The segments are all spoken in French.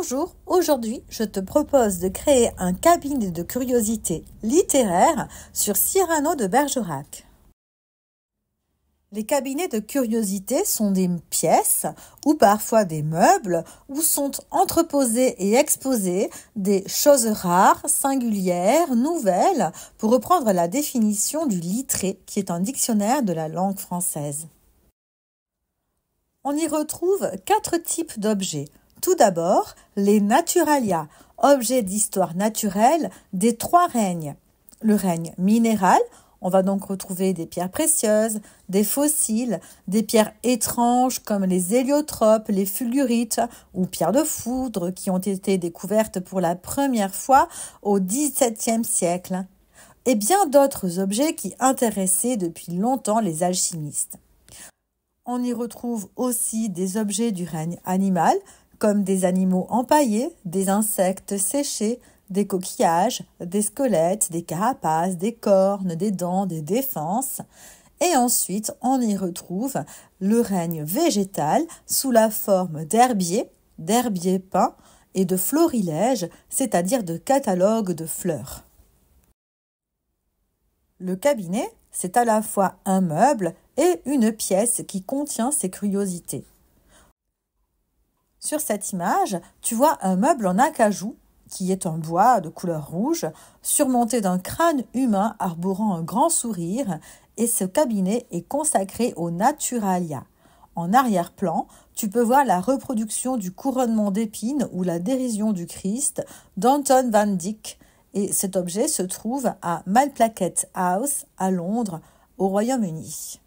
Bonjour, aujourd'hui je te propose de créer un cabinet de curiosité littéraire sur Cyrano de Bergerac. Les cabinets de curiosité sont des pièces ou parfois des meubles où sont entreposées et exposées des choses rares, singulières, nouvelles, pour reprendre la définition du littré qui est un dictionnaire de la langue française. On y retrouve quatre types d'objets tout d'abord, les naturalia, objets d'histoire naturelle des trois règnes. Le règne minéral, on va donc retrouver des pierres précieuses, des fossiles, des pierres étranges comme les héliotropes, les fulgurites ou pierres de foudre qui ont été découvertes pour la première fois au XVIIe siècle, et bien d'autres objets qui intéressaient depuis longtemps les alchimistes. On y retrouve aussi des objets du règne animal, comme des animaux empaillés, des insectes séchés, des coquillages, des squelettes, des carapaces, des cornes, des dents, des défenses. Et ensuite, on y retrouve le règne végétal sous la forme d'herbiers, d'herbiers peints et de florilèges, c'est-à-dire de catalogues de fleurs. Le cabinet, c'est à la fois un meuble et une pièce qui contient ses curiosités. Sur cette image, tu vois un meuble en acajou, qui est en bois de couleur rouge, surmonté d'un crâne humain arborant un grand sourire, et ce cabinet est consacré au naturalia. En arrière-plan, tu peux voir la reproduction du couronnement d'épines ou la dérision du Christ d'Anton van Dyck, et cet objet se trouve à Malplaquet House à Londres, au Royaume-Uni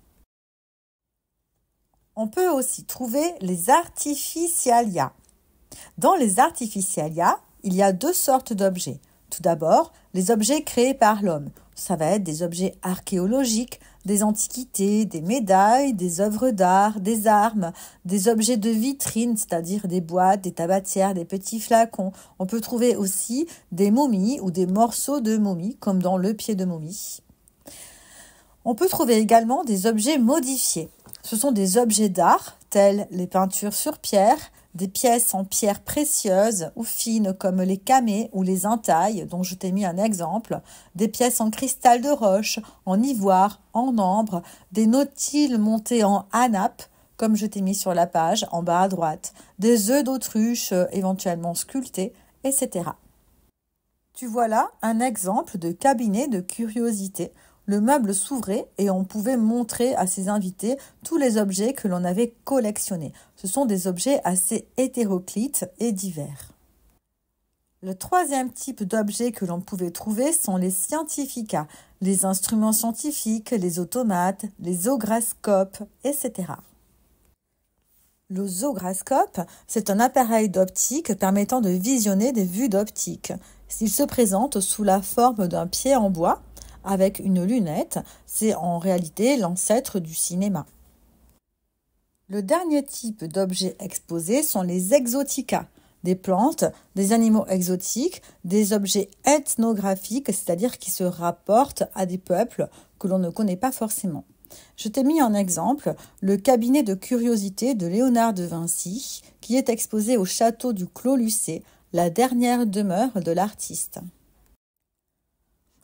on peut aussi trouver les artificialia. Dans les artificialia, il y a deux sortes d'objets. Tout d'abord, les objets créés par l'homme. Ça va être des objets archéologiques, des antiquités, des médailles, des œuvres d'art, des armes, des objets de vitrine, c'est-à-dire des boîtes, des tabatières, des petits flacons. On peut trouver aussi des momies ou des morceaux de momies, comme dans le pied de momie. On peut trouver également des objets modifiés. Ce sont des objets d'art, tels les peintures sur pierre, des pièces en pierre précieuse ou fines comme les camées ou les intailles dont je t'ai mis un exemple, des pièces en cristal de roche, en ivoire, en ambre, des nautiles montés en ANAP, comme je t'ai mis sur la page en bas à droite, des œufs d'autruche euh, éventuellement sculptés, etc. Tu vois là un exemple de cabinet de curiosité le meuble s'ouvrait et on pouvait montrer à ses invités tous les objets que l'on avait collectionnés. Ce sont des objets assez hétéroclites et divers. Le troisième type d'objets que l'on pouvait trouver sont les scientificats, les instruments scientifiques, les automates, les ograscopes, etc. Le zograscope, c'est un appareil d'optique permettant de visionner des vues d'optique. S'il se présente sous la forme d'un pied en bois avec une lunette. C'est en réalité l'ancêtre du cinéma. Le dernier type d'objets exposés sont les exoticas, des plantes, des animaux exotiques, des objets ethnographiques, c'est-à-dire qui se rapportent à des peuples que l'on ne connaît pas forcément. Je t'ai mis en exemple le cabinet de curiosité de Léonard de Vinci, qui est exposé au château du Clos Lucé, la dernière demeure de l'artiste.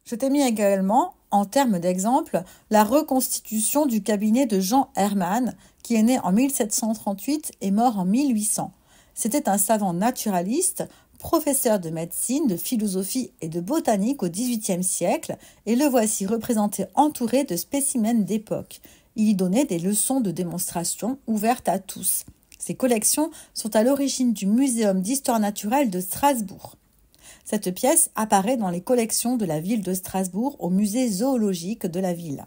Je t'ai mis également, en termes d'exemple, la reconstitution du cabinet de Jean Hermann, qui est né en 1738 et mort en 1800. C'était un savant naturaliste, professeur de médecine, de philosophie et de botanique au XVIIIe siècle, et le voici représenté entouré de spécimens d'époque. Il y donnait des leçons de démonstration ouvertes à tous. Ses collections sont à l'origine du Muséum d'histoire naturelle de Strasbourg. Cette pièce apparaît dans les collections de la ville de Strasbourg au musée zoologique de la ville.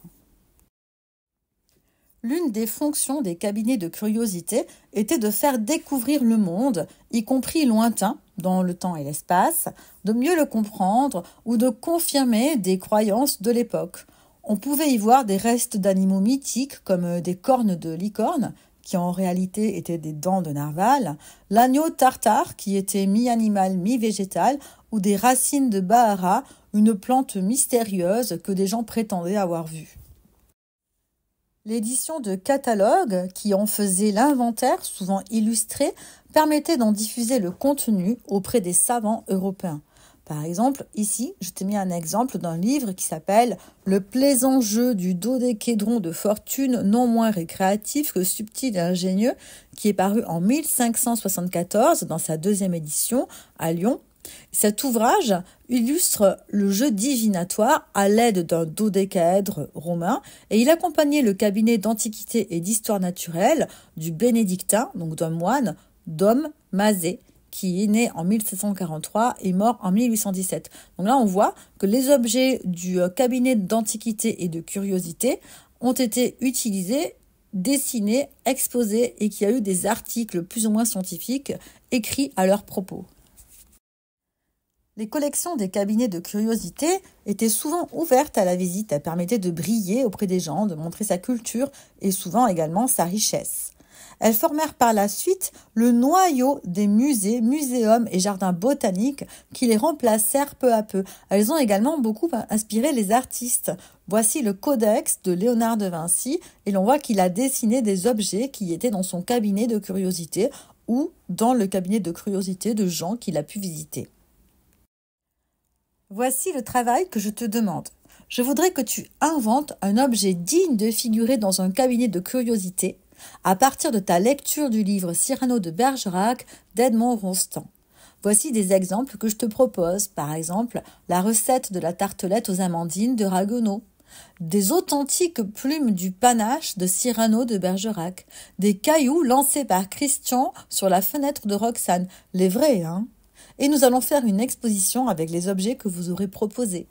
L'une des fonctions des cabinets de curiosité était de faire découvrir le monde, y compris lointain, dans le temps et l'espace, de mieux le comprendre ou de confirmer des croyances de l'époque. On pouvait y voir des restes d'animaux mythiques comme des cornes de licorne, qui en réalité étaient des dents de narval, l'agneau tartare, qui était mi-animal, mi-végétal, ou des racines de Bahara, une plante mystérieuse que des gens prétendaient avoir vue. L'édition de catalogues, qui en faisait l'inventaire, souvent illustré, permettait d'en diffuser le contenu auprès des savants européens. Par exemple, ici, je t'ai mis un exemple d'un livre qui s'appelle Le plaisant jeu du dodécédron de fortune, non moins récréatif que subtil et ingénieux, qui est paru en 1574 dans sa deuxième édition à Lyon. Cet ouvrage illustre le jeu divinatoire à l'aide d'un dodécaèdre romain et il accompagnait le cabinet d'antiquité et d'histoire naturelle du bénédictin, donc d'un moine, Dom Mazé qui est né en 1743 et mort en 1817. Donc là, on voit que les objets du euh, cabinet d'antiquité et de curiosité ont été utilisés, dessinés, exposés et qu'il y a eu des articles plus ou moins scientifiques écrits à leur propos. Les collections des cabinets de curiosité étaient souvent ouvertes à la visite, elles permettaient de briller auprès des gens, de montrer sa culture et souvent également sa richesse. Elles formèrent par la suite le noyau des musées, muséums et jardins botaniques qui les remplacèrent peu à peu. Elles ont également beaucoup inspiré les artistes. Voici le codex de Léonard de Vinci et l'on voit qu'il a dessiné des objets qui étaient dans son cabinet de curiosité ou dans le cabinet de curiosité de gens qu'il a pu visiter. Voici le travail que je te demande. Je voudrais que tu inventes un objet digne de figurer dans un cabinet de curiosité à partir de ta lecture du livre Cyrano de Bergerac d'Edmond Rostand. Voici des exemples que je te propose, par exemple la recette de la tartelette aux amandines de Raguenaud, des authentiques plumes du panache de Cyrano de Bergerac, des cailloux lancés par Christian sur la fenêtre de Roxane, les vrais, hein Et nous allons faire une exposition avec les objets que vous aurez proposés.